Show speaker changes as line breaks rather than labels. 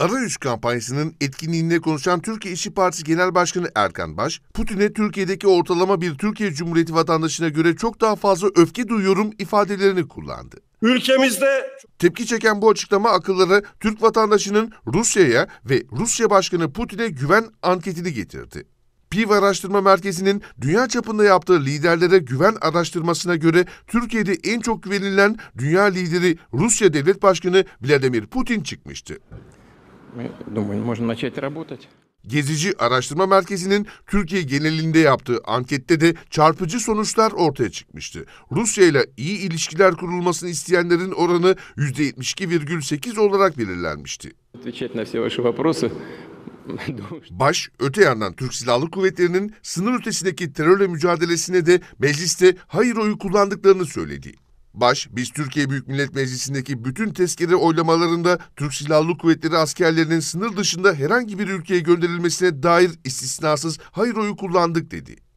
Arayüz kampanyasının etkinliğinde konuşan Türkiye İşçi Partisi Genel Başkanı Erkan Baş, Putin'e Türkiye'deki ortalama bir Türkiye Cumhuriyeti vatandaşına göre çok daha fazla öfke duyuyorum ifadelerini kullandı. Ülkemizde tepki çeken bu açıklama akıllara Türk vatandaşının Rusya'ya ve Rusya Başkanı Putin'e güven anketini getirdi. PIV Araştırma Merkezi'nin dünya çapında yaptığı liderlere güven araştırmasına göre Türkiye'de en çok güvenilen dünya lideri Rusya Devlet Başkanı Vladimir Putin çıkmıştı мы можно начать работать. Gezici Araştırma Merkezi'nin Türkiye genelinde yaptığı ankette de çarpıcı sonuçlar ortaya çıkmıştı. Rusya ile iyi ilişkiler kurulmasını isteyenlerin oranı %72,8 olarak belirlenmişti. Baş öte yandan Türk Silahlı Kuvvetleri'nin sınır ötesindeki terörle mücadelesine de mecliste hayır oyu kullandıklarını söyledi. Baş, biz Türkiye Büyük Millet Meclisi'ndeki bütün tezkere oylamalarında Türk Silahlı Kuvvetleri askerlerinin sınır dışında herhangi bir ülkeye gönderilmesine dair istisnasız hayır oyu kullandık dedi.